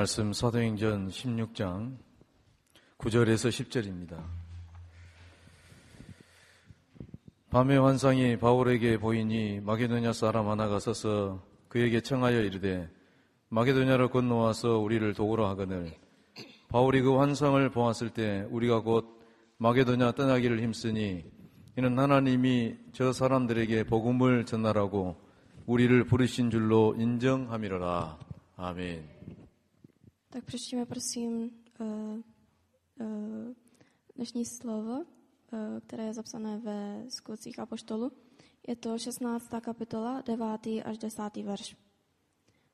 말씀 사도행전 16장 9절에서 10절입니다. 밤의 환상이 바울에게 보이니 마게도냐 사람 하나가 서서 그에게 청하여 이르되 마게도냐를 건너와서 우리를 도우러 하거늘 바울이 그 환상을 보았을 때 우리가 곧 마게도냐 떠나기를 힘쓰니 이는 하나님이 저 사람들에게 복음을 전하라고 우리를 부르신 줄로 인정함이로라. 아멘. Tak přečtěme prosím uh, uh, dnešní slovo, uh, které je zapsané ve skutcích Apoštolu. Je to 16. kapitola, 9. až 10. verš.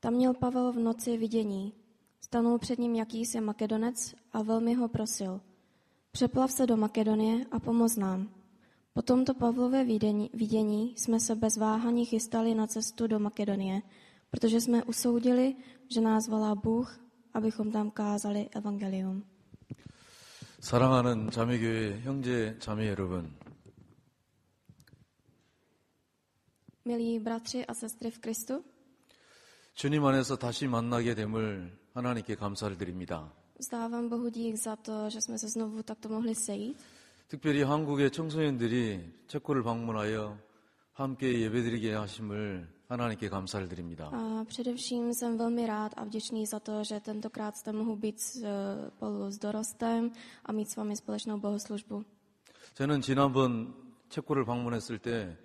Tam měl Pavel v noci vidění. Stanul před ním jakýsi makedonec a velmi ho prosil. Přeplav se do Makedonie a pomoz nám. Po tomto Pavlové vidění, vidění jsme se bez váhání chystali na cestu do Makedonie, protože jsme usoudili, že nás volá Bůh abychom tam kázali evangelium. 사랑하는 자매교회 형제 자매 여러분. Milí bratři a sestry v Kristu. 주님 안에서 다시 만나게 됨을 하나님께 감사를 드립니다. Vzdávám Bohu dík za to, že jsme se znovu takto mohli sejít. 특별히 한국의 청소년들이 체코를 방문하여 함께 예배드리게 하심을 하나님께 감사를 드립니다. 아, především jsem velmi rád a vděčný za to, že tentokrát jste mohu být eh, spolu s dorostem a mít s vámi společnou bohoslužbu. 저는 지난번 체코를 방문했을 때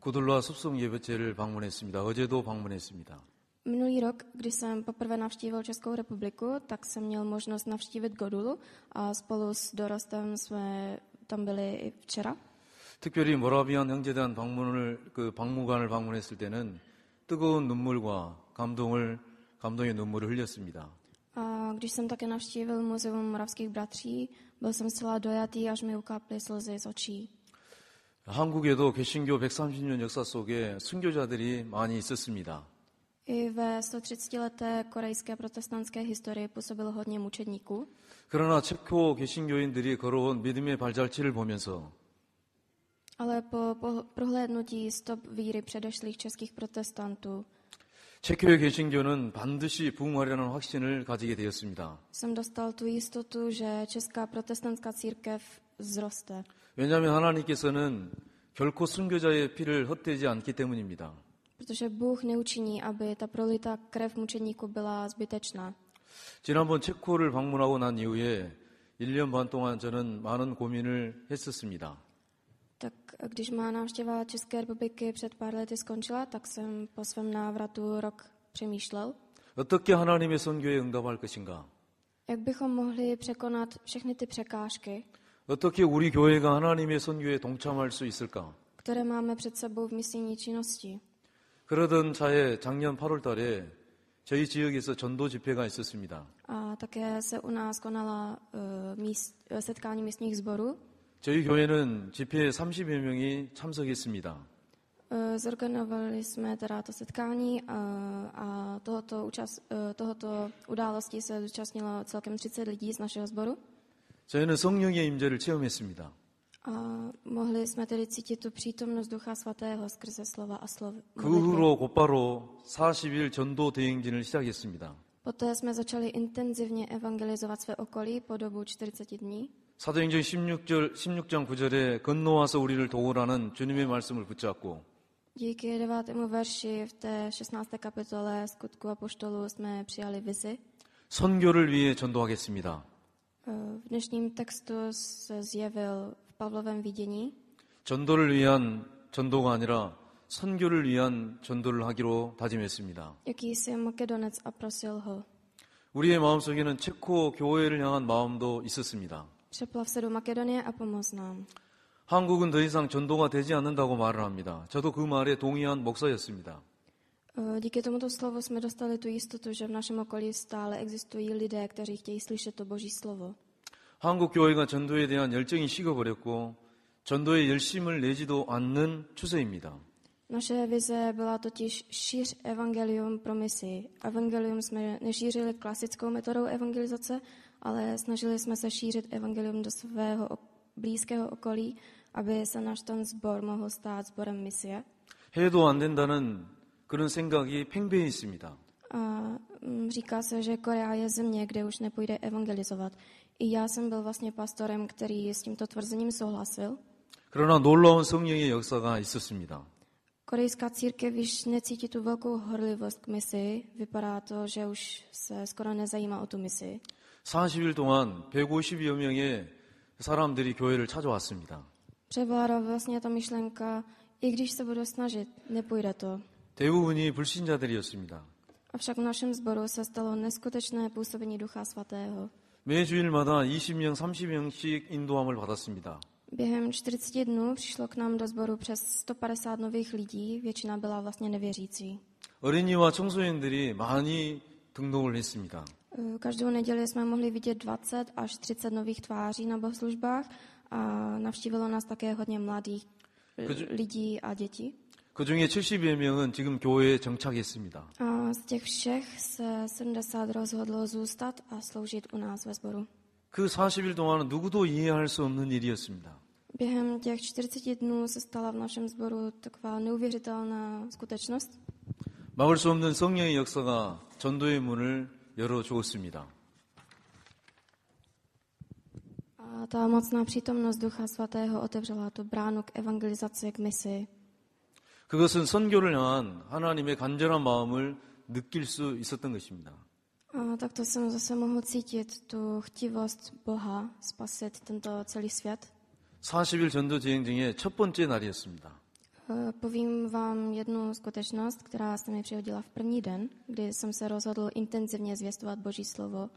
구둘라 숲속 예배체를 방문했습니다. 어제도 방문했습니다. Minulý rok, když jsem poprvé navštívil Českou republiku, tak jsem měl možnost navštívit Godulu a spolu s dorostem jsme tam byli i včera. 특별히 모라비안 형제단 방문을 그 박물관을 방문했을 때는 뜨거운 눈물과 감동을 감동의 눈물을 흘렸습니다. A když jsem také navštívil muzeum moravských bratří, byl jsem zcela dojatý, až mi ukáply slzy z očí. 한국에도 개신교 130년 역사 속에 순교자들이 많이 있었습니다. I ve 130-leté korejské protestantské historii působilo hodně mučedníků. 그러나 체코 개신교인들이 걸어온 믿음의 발자취를 보면서 Ale po, po prohlédnutí stop víry předešlých českých protestantů 체코의 개신교는 반드시 부흥하리라는 확신을 가지게 되었습니다. Jsem dostal tu jistotu, že česká protestantská církev zroste. 왜냐하면 하나님께서는 결코 순교자의 피를 헛되지 않기 때문입니다. Protože Bůh neučiní, aby ta prolitá krev mučeníku byla zbytečná. 지난번 체코를 방문하고 난 이후에 1년 반 동안 저는 많은 고민을 했었습니다. Tak když má návštěva České republiky před pár lety skončila, tak jsem po svém návratu rok přemýšlel. 어떻게 하나님의 선교에 응답할 것인가? Jak bychom mohli překonat všechny ty překážky? 어떻게 우리 교회가 하나님의 선교에 동참할 수 있을까? Které máme před sebou v misijní činnosti. 그러던 차에 작년 8월 달에 저희 지역에서 전도 집회가 있었습니다. 아, také se u nás konala uh, míst, eh, setkání místních zborů. 저희 교회는 집회에 30여 명이 참석했습니다. E, zorganizovali jsme teda to setkání e, a, tohoto, účast, e, tohoto události se zúčastnilo celkem 30 lidí z našeho sboru. 저희는 성령의 임재를 체험했습니다. A mohli jsme tedy cítit tu přítomnost Ducha Svatého skrze slova a slov. 그 후로 곧바로 40일 전도 대행진을 시작했습니다. Poté jsme začali intenzivně evangelizovat své okolí po dobu 40 dní. 사도행전 16절, 16장 9절에 건너와서 우리를 도우라는 주님의 말씀을 붙잡고 Díky devátému verši v té 16. kapitole skutku apoštolů jsme přijali vizi. 선교를 위해 전도하겠습니다. V dnešním textu se zjevil v Pavlovém vidění. 전도를 위한 전도가 아니라 선교를 위한 전도를 하기로 다짐했습니다. Jakýsi Makedonec a prosil ho. 우리의 마음속에는 체코 교회를 향한 마음도 있었습니다. Přeplav se do Makedonie a pomoz nám. 한국은 더 이상 전도가 되지 않는다고 말을 합니다. 저도 그 말에 동의한 목사였습니다. Díky tomuto slovu jsme dostali tu jistotu, že v našem okolí stále existují lidé, kteří chtějí slyšet to Boží slovo. 한국 교회가 전도에 대한 열정이 식어버렸고 전도에 열심을 내지도 않는 추세입니다. Naše vize byla totiž šíř evangelium pro misi. Evangelium jsme nešířili klasickou metodou evangelizace, ale snažili jsme se šířit evangelium do svého blízkého okolí, aby se náš ten zbor mohl stát zborem misie. 해도 안 된다는 그런 생각이 팽배히 있습니다. A říká se, že Korea je země, kde už nepůjde evangelizovat. I já jsem byl vlastně pastorem, který s tímto tvrzením souhlasil. 그러나 놀라운 성령의 역사가 있었습니다. Korejská církev již necítí tu velkou horlivost k misi. Vypadá to, že už se skoro nezajímá o tu misi. 40일 동안 150여 명의 사람들이 교회를 찾아왔습니다. Převládá vlastně ta myšlenka, i když se budu snažit, nepůjde to. 대부분이 불신자들이었습니다. Avšak v našem sboru se stalo neskutečné působení Ducha Svatého. 매 주일마다 20명, 30명씩 인도함을 받았습니다. Během 40 dnů přišlo k nám do sboru přes 150 nových lidí, většina byla vlastně nevěřící. 어린이와 청소년들이 많이 등록을 했습니다. Eh, každou neděli jsme mohli vidět 20 až 30 nových tváří na bohoslužbách a navštívilo nás také hodně mladých eh, lidí a dětí. 그 중에 70여 명은 지금 교회에 정착했습니다. A z těch všech se 70 rozhodlo zůstat a sloužit u nás ve sboru. 그 40일 동안은 누구도 이해할 수 없는 일이었습니다. Během těch 40 dnů se stala v našem sboru taková neuvěřitelná skutečnost. 막을 수 없는 성령의 역사가 전도의 문을 열어주었습니다. A ta mocná přítomnost Ducha Svatého otevřela tu bránu k evangelizaci, k misi. 그것은 선교를 향한 하나님의 간절한 마음을 느낄 수 있었던 것입니다. A takto jsem zase mohl cítit tu chtivost Boha spasit tento celý svět. 40일 전도 진행 중에 첫 번째 날이었습니다. Eh, povím vám jednu skutečnost, která se mi přihodila v první den, kdy jsem se rozhodl intenzivně zvěstovat Boží slovo.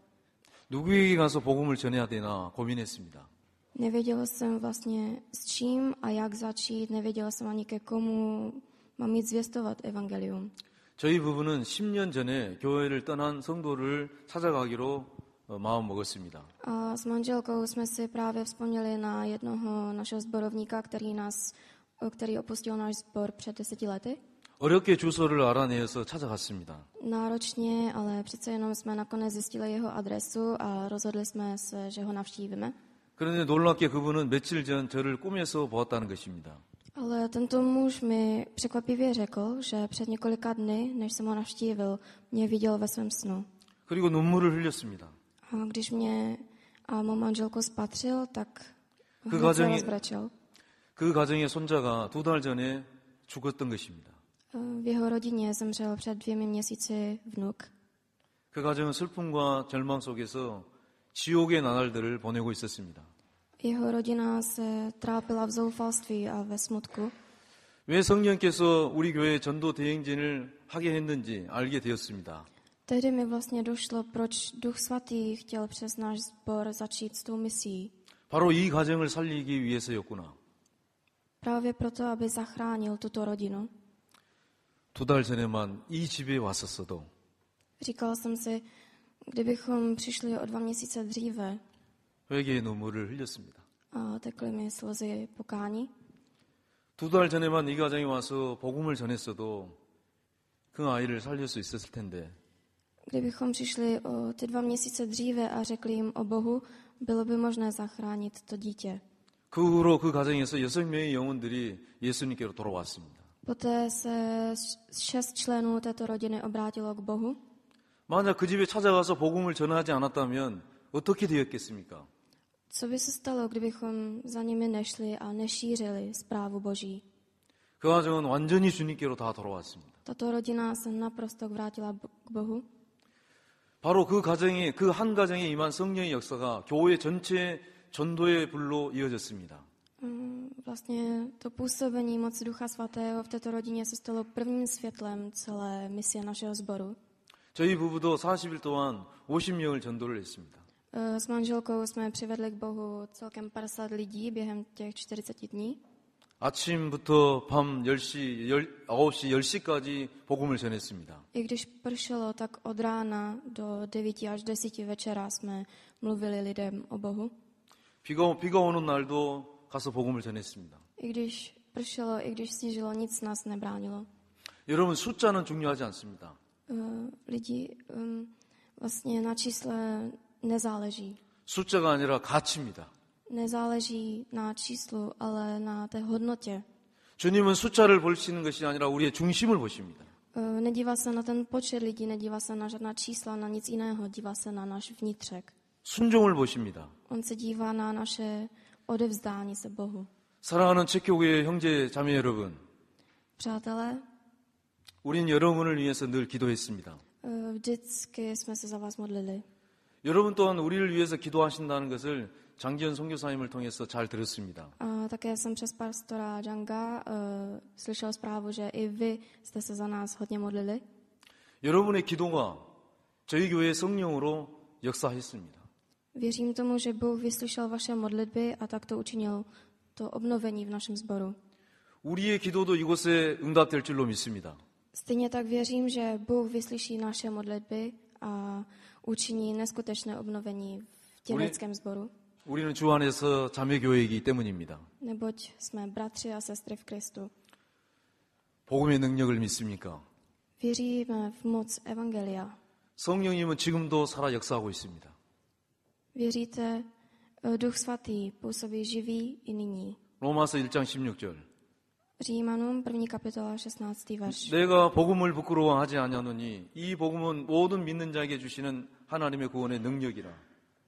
Nevěděl jsem vlastně s čím a jak začít, nevěděl jsem ani ke komu mám jít zvěstovat evangelium. 저희 부부는 10년 전에 교회를 떠난 성도를 찾아가기로 마음 먹었습니다. A s manželkou jsme si právě vzpomněli na jednoho našeho zborovníka, který nás který opustil náš sbor před deseti lety. 어렵게 주소를 알아내서 찾아갔습니다. Náročně, ale přece jenom jsme nakonec zjistili jeho adresu a rozhodli jsme se, že ho navštívíme. 그런데 놀랍게 그분은 며칠 전 저를 꿈에서 보았다는 것입니다. Ale tento muž mi překvapivě řekl, že před několika dny, než jsem ho navštívil, mě viděl ve svém snu. 그리고 눈물을 흘렸습니다. A když mě a mou manželku spatřil, tak 그그 가정의 손자가 두 달 전에 죽었던 것입니다. W jeho rodině zemřel před dvěmi měsíci vnuk. 그 가정은 슬픔과 절망 속에서 지옥의 나날들을 보내고 있었습니다. Jeho rodina se trápila v zoufalství a ve smutku. 왜 성령께서 우리 교회 전도 대행진을 하게 했는지 알게 되었습니다. Tehdy mi vlastně došlo, proč Duch Svatý chtěl přes náš sbor začít s tou misí. 바로 이 가정을 살리기 위해서였구나. právě proto, aby zachránil tuto rodinu. 두달 전에만 이 집에 Říkal jsem si, kdybychom přišli o dva měsíce dříve, 회개의 눈물을 흘렸습니다. a tekly mi slzy pokání. 두달 전에만 이 가정에 와서 복음을 전했어도 그 아이를 살릴 수 있었을 Kdybychom přišli o ty dva měsíce dříve a řekli jim o Bohu, bylo by možné zachránit to dítě. 그 후로 그 가정에서 여섯 명의 영혼들이 예수님께로 돌아왔습니다. Poté se šest členů této rodiny obrátilo k Bohu. 만약 그 집에 찾아가서 복음을 전하지 않았다면 어떻게 되었겠습니까? Co by se stalo, kdybychom za nimi nešli a nešířili zprávu Boží? 그 가정은 완전히 주님께로 다 돌아왔습니다. Tato rodina se naprosto vrátila k Bohu. 바로 그 가정이 그 한 가정에 임한 성령의 역사가 교회 전체에 전도의 불로 이어졌습니다. 음, mm, vlastně to působení moci Ducha Svatého v této rodině se stalo prvním světlem celé misie našeho sboru. 저희 부부도 40일 동안 50명을 전도를 했습니다. Eh, s manželkou jsme přivedli k Bohu celkem 50 lidí během těch 40 dní. 아침부터 밤 10시, 10, 시9 10시까지 복음을 전했습니다. I když pršelo, tak od rána do 9 až 10 večera jsme mluvili lidem o Bohu. 비가, 비가 오는 날도 가서 복음을 전했습니다. И když pršelo, i když sněžilo, nic nás nebránilo. 여러분 숫자는 중요하지 않습니다. Uh, lidi, um, vlastně na čísle nezáleží. 숫자가 아니라 가치입니다. Nezáleží na číslu, ale na té hodnotě. 주님은 숫자를 보시는 것이 아니라 우리의 중심을 보십니다. Uh, nedívá se na ten počet lidí, nedívá se na žádná čísla, na nic jiného, dívá se na náš vnitřek. 순종을 보십니다. On se dívá na naše odevzdání se Bohu. 사랑하는 체교의 형제 자매 여러분. Přátelé, 우린 여러분을 위해서 늘 기도했습니다. Vždycky jsme se za vás modlili. 여러분 또한 우리를 위해서 기도하신다는 것을 장기현 선교사님을 통해서 잘 들었습니다. A také jsem přes pastora Janga uh, slyšel zprávu, že i vy jste se za nás hodně modlili. 여러분의 기도가 저희 교회 성령으로 역사했습니다. Věřím tomu, že Bůh vyslyšel vaše modlitby a tak to učinil to obnovení v našem sboru. 우리의 기도도 이곳에 응답될 줄로 믿습니다. Stejně tak věřím, že Bůh vyslyší naše modlitby a učiní neskutečné obnovení v těleckém sboru. 우리는 주 안에서 자매교회이기 때문입니다. Neboť jsme bratři a sestry v Kristu. 복음의 능력을 믿습니까? Věříme v moc Evangelia. 성령님은 지금도 살아 역사하고 있습니다. Věříte, eh, Duch Svatý působí živý i nyní. 로마서 1장 16절. 리만음 1 카피톨 16 verš. 내가 복음을 부끄러워하지 아니하노니 이 복음은 모든 믿는 자에게 주시는 하나님의 구원의 능력이라.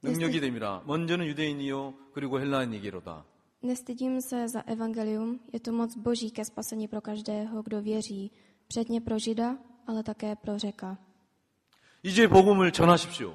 능력이 됨이라. 먼저는 유대인이요 그리고 헬라인이기로다. Nestydím se za evangelium, je to moc boží ke spasení pro každého, kdo věří, předně pro Žida, ale také pro řeka. 이제 복음을 전하십시오.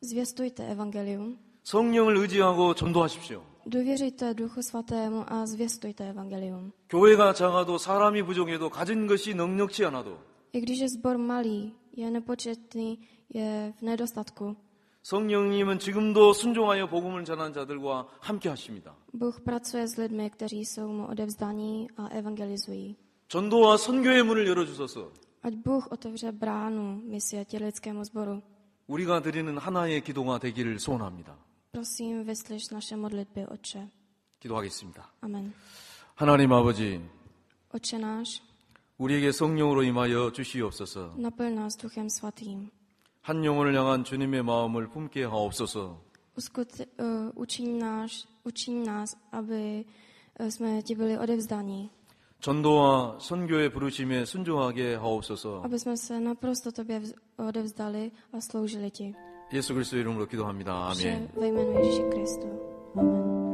Zwiastujcie Ewangelium. 성령을 의지하고 전도하십시오. Довіруйте Духу Святому, а звістуйте Евангеліум. 교회가 작아도 사람이 부족해도 가진 것이 넉넉지 않아도 I když je zbor mali, je nepočetný, je v nedostatku. 성령님은 지금도 순종하여 복음을 전하는 자들과 함께 하십니다. Bůh pracuje s lidmi, kteří jsou mu odevzdaní a evangelizují. 전도와 선교의 문을 열어 주소서. Ať Bůh otevře bránu misie tělickému zboru. 우리가 드리는 하나의 기도가 되기를 소원합니다. Prosím, vyslyš naše modlitby, Oče. 기도하겠습니다. 아멘. 하나님 아버지, Oče náš, 우리에게 성령으로 임하여 주시옵소서. Naplň nás Duchem Svatým. 한 영혼을 향한 주님의 마음을 품게 하옵소서. Uskut, uh, učiň, nás, učiň nás, aby jsme ti byli odevzdáni. 전도와 선교의 부르심에 순종하게 하옵소서. Aby jsme se naprosto tobě odevzdali a sloužili ti. 예수 그리스도의 이름으로 기도합니다. 아멘. Ve jménu Ježíše Kristu. 아멘.